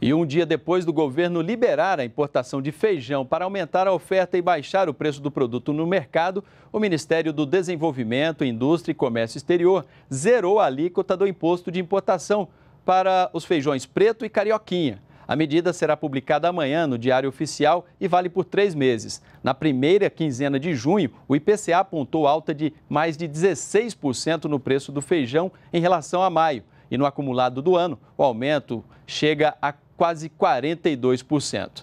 E um dia depois do governo liberar a importação de feijão para aumentar a oferta e baixar o preço do produto no mercado, o Ministério do Desenvolvimento, Indústria e Comércio Exterior zerou a alíquota do imposto de importação para os feijões preto e carioquinha. A medida será publicada amanhã no Diário Oficial e vale por três meses. Na primeira quinzena de junho, o IPCA apontou alta de mais de 16% no preço do feijão em relação a maio. E no acumulado do ano, o aumento chega a quase 42%.